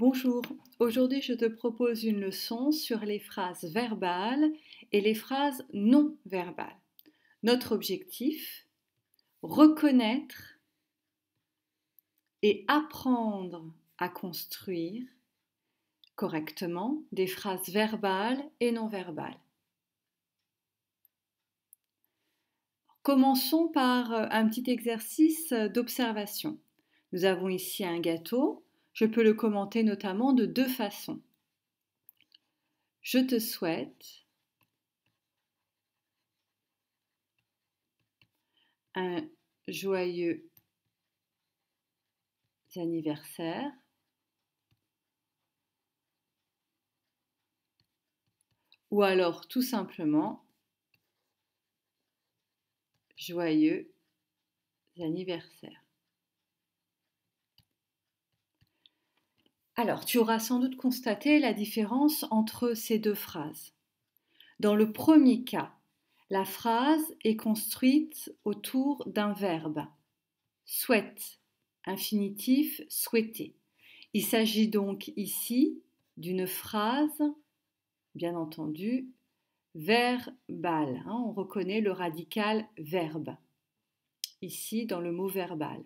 Bonjour, aujourd'hui je te propose une leçon sur les phrases verbales et les phrases non verbales. Notre objectif, reconnaître et apprendre à construire correctement des phrases verbales et non verbales. Commençons par un petit exercice d'observation. Nous avons ici un gâteau je peux le commenter notamment de deux façons. Je te souhaite un joyeux anniversaire. Ou alors tout simplement joyeux anniversaire. Alors, tu auras sans doute constaté la différence entre ces deux phrases. Dans le premier cas, la phrase est construite autour d'un verbe. Souhaite, infinitif souhaiter. Il s'agit donc ici d'une phrase, bien entendu, verbale. Hein. on reconnaît le radical verbe, ici dans le mot verbal.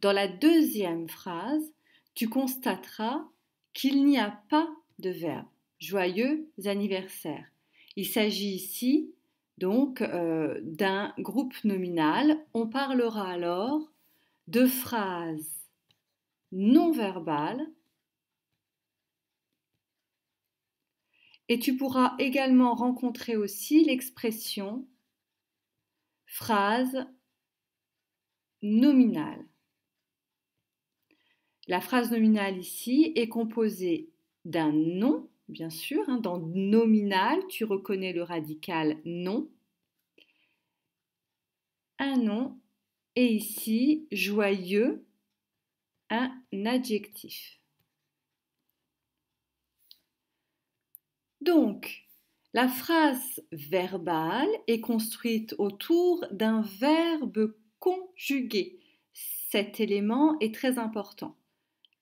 Dans la deuxième phrase, tu constateras qu'il n'y a pas de verbe. Joyeux anniversaire. Il s'agit ici donc euh, d'un groupe nominal. On parlera alors de phrases non verbales et tu pourras également rencontrer aussi l'expression phrase nominale. La phrase nominale ici est composée d'un nom, bien sûr. Hein, dans nominal, tu reconnais le radical nom. Un nom et ici joyeux, un adjectif. Donc, la phrase verbale est construite autour d'un verbe conjugué. Cet élément est très important.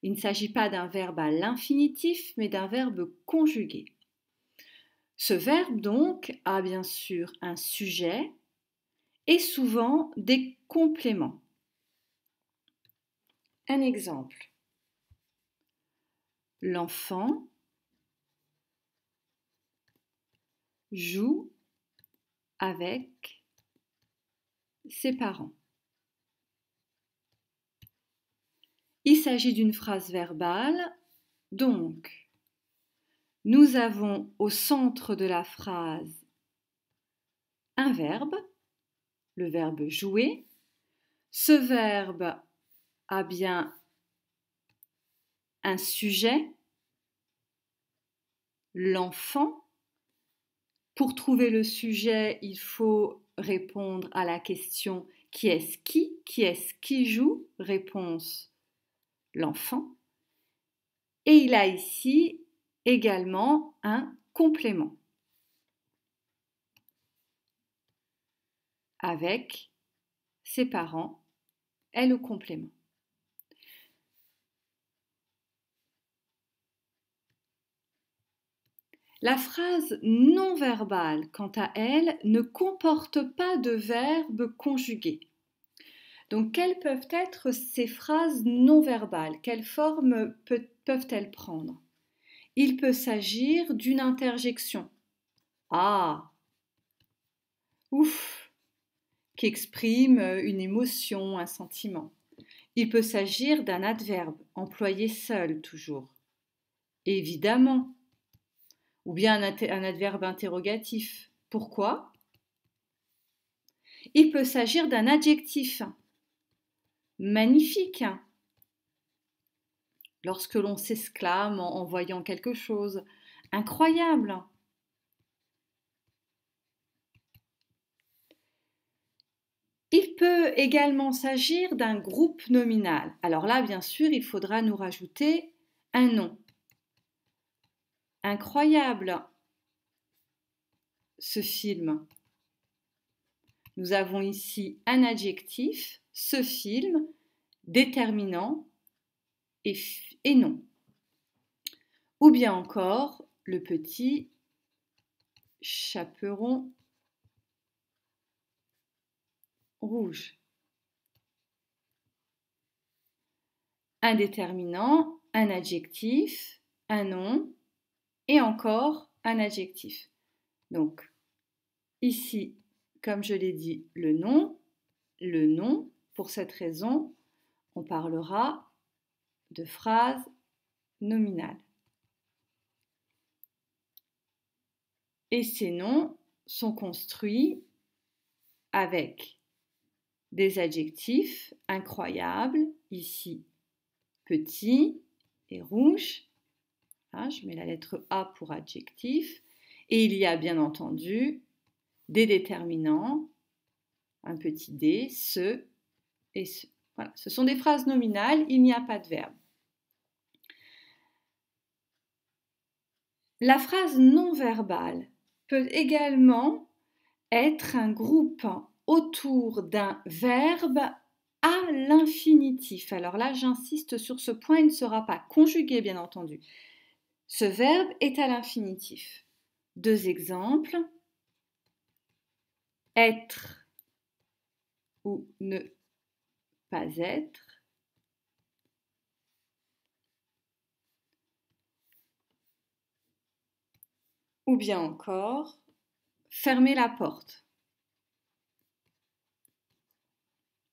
Il ne s'agit pas d'un verbe à l'infinitif, mais d'un verbe conjugué. Ce verbe, donc, a bien sûr un sujet et souvent des compléments. Un exemple. L'enfant joue avec ses parents. Il s'agit d'une phrase verbale. Donc, nous avons au centre de la phrase un verbe, le verbe jouer. Ce verbe a bien un sujet, l'enfant. Pour trouver le sujet, il faut répondre à la question qui est-ce qui Qui est-ce qui joue Réponse l'enfant. Et il a ici également un complément avec ses parents, elle au complément. La phrase non verbale, quant à elle, ne comporte pas de verbe conjugué. Donc, quelles peuvent être ces phrases non verbales Quelle forme peuvent-elles prendre Il peut s'agir d'une interjection. Ah Ouf qui exprime une émotion, un sentiment. Il peut s'agir d'un adverbe, employé seul toujours. Évidemment. Ou bien un, adverbe interrogatif. Pourquoi Il peut s'agir d'un adjectif magnifique. Lorsque l'on s'exclame en, voyant quelque chose, incroyable. Il peut également s'agir d'un groupe nominal. Alors là, bien sûr, il faudra nous rajouter un nom. Incroyable, ce film. Nous avons ici un adjectif ce film déterminant et, et non. Ou bien encore le petit chaperon rouge. Un déterminant, un adjectif, un nom et encore un adjectif. Donc, ici, comme je l'ai dit, le nom, le nom, pour cette raison, on parlera de phrases nominales. Et ces noms sont construits avec des adjectifs incroyables, ici petit et rouge. Ah, je mets la lettre A pour adjectif. Et il y a bien entendu des déterminants, un petit d, ce, ce, ce sont des phrases nominales, il n'y a pas de verbe. La phrase non verbale peut également être un groupe autour d'un verbe à l'infinitif. Alors là, j'insiste sur ce point, il ne sera pas conjugué, bien entendu. Ce verbe est à l'infinitif. Deux exemples. Être ou ne pas être. Ou bien encore, fermer la porte.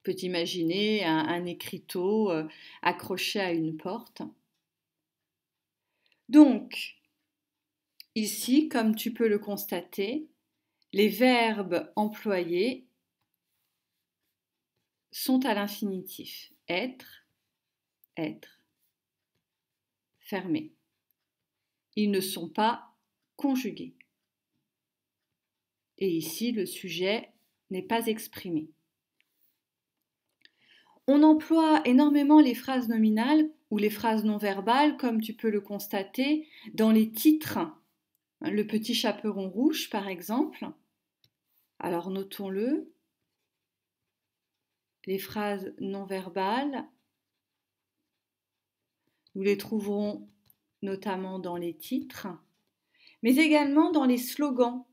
peut imaginer un, un écriteau euh, accroché à une porte. Donc, ici, comme tu peux le constater, les verbes employés sont à l'infinitif. Être, être, fermé. Ils ne sont pas conjugués. Et ici, le sujet n'est pas exprimé. On emploie énormément les phrases nominales ou les phrases non verbales, comme tu peux le constater, dans les titres. Le petit chaperon rouge, par exemple. Alors notons-le les phrases non verbales. Nous les trouverons notamment dans les titres, mais également dans les slogans.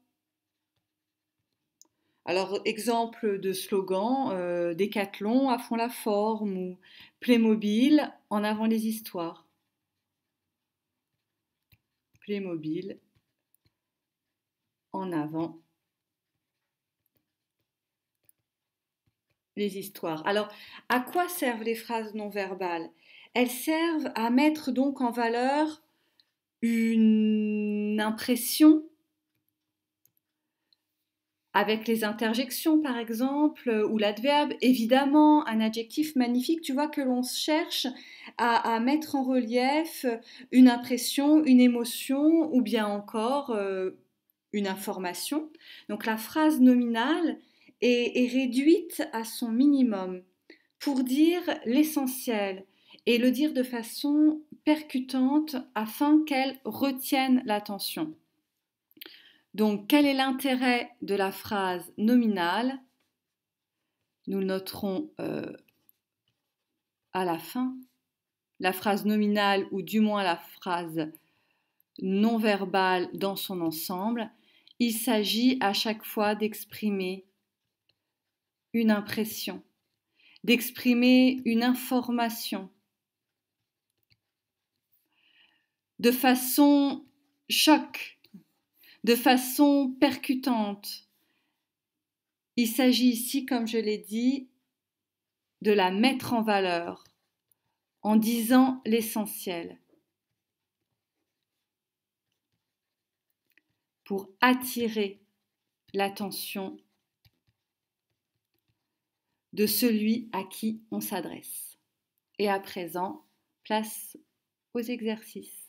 Alors, exemple de slogan, euh, Décathlon à fond la forme ou Playmobil en avant les histoires. Playmobil en avant les histoires. Alors, à quoi servent les phrases non verbales Elles servent à mettre donc en valeur une impression avec les interjections par exemple ou l'adverbe, évidemment un adjectif magnifique, tu vois que l'on cherche à, mettre en relief une impression, une émotion ou bien encore euh, une information. Donc la phrase nominale, est, réduite à son minimum pour dire l'essentiel et le dire de façon percutante afin qu'elle retienne l'attention. Donc, quel est l'intérêt de la phrase nominale Nous noterons euh, à la fin. La phrase nominale, ou du moins la phrase non verbale dans son ensemble, il s'agit à chaque fois d'exprimer une impression, d'exprimer une information de façon choc, de façon percutante. Il s'agit ici, comme je l'ai dit, de la mettre en valeur en disant l'essentiel. pour attirer l'attention de celui à qui on s'adresse. Et à présent, place aux exercices.